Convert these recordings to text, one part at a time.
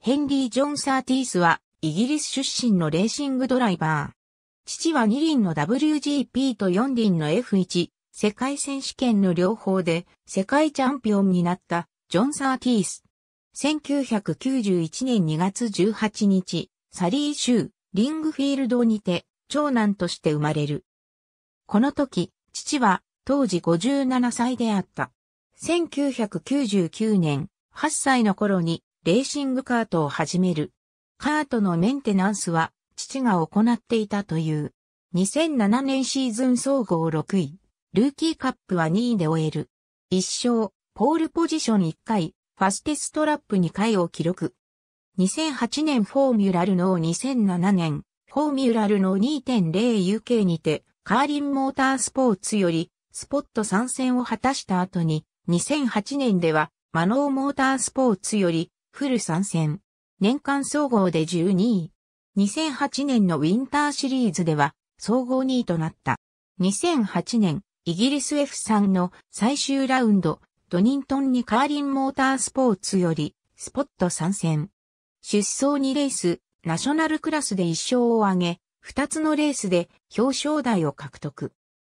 ヘンリー・ジョン・サーティースは、イギリス出身のレーシングドライバー。父は2輪の WGP と4輪の F1、世界選手権の両方で、世界チャンピオンになった、ジョン・サーティース。1991年2月18日、サリー州、リングフィールドにて、長男として生まれる。この時、父は、当時57歳であった。1999年、8歳の頃に、レーシングカートを始める。カートのメンテナンスは父が行っていたという。2007年シーズン総合6位、ルーキーカップは2位で終える。1勝、ポールポジション1回、ファステストラップ2回を記録。2008年フォーミュラルの2007年、フォーミュラルの 2.0UK にて、カーリンモータースポーツより、スポット参戦を果たした後に、2008年では、マノーモータースポーツより、フル参戦。年間総合で12位。2008年のウィンターシリーズでは総合2位となった。2008年、イギリス F3 の最終ラウンド、ドニントンにカーリンモータースポーツより、スポット参戦。出走2レース、ナショナルクラスで1勝を挙げ、2つのレースで表彰台を獲得。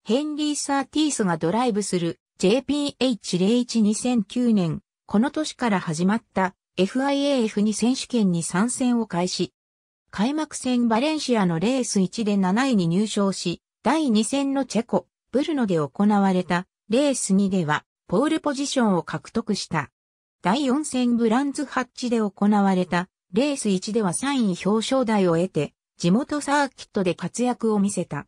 ヘンリー・サーティースがドライブする JPH012009 年、この年から始まった FIAF2 選手権に参戦を開始。開幕戦バレンシアのレース1で7位に入賞し、第2戦のチェコ、ブルノで行われたレース2では、ポールポジションを獲得した。第4戦ブランズハッチで行われたレース1では3位表彰台を得て、地元サーキットで活躍を見せた。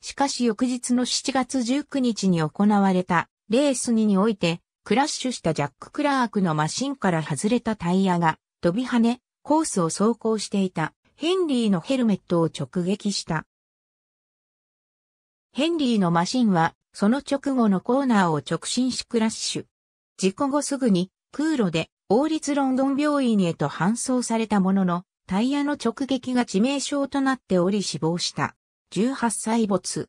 しかし翌日の7月19日に行われたレース2においてクラッシュしたジャック・クラークのマシンから外れたタイヤが飛び跳ね、コースを走行していたヘンリーのヘルメットを直撃した。ヘンリーのマシンはその直後のコーナーを直進しクラッシュ。事故後すぐに空路で王立ロンドン病院へと搬送されたものの、タイヤの直撃が致命傷となっており死亡した。18歳没。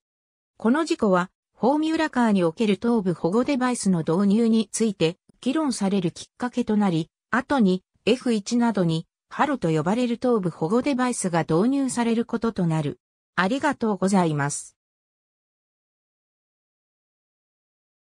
この事故はホーミュラカーにおける頭部保護デバイスの導入について議論されるきっかけとなり、後に F1 などにハロと呼ばれる頭部保護デバイスが導入されることとなる。ありがとうございます。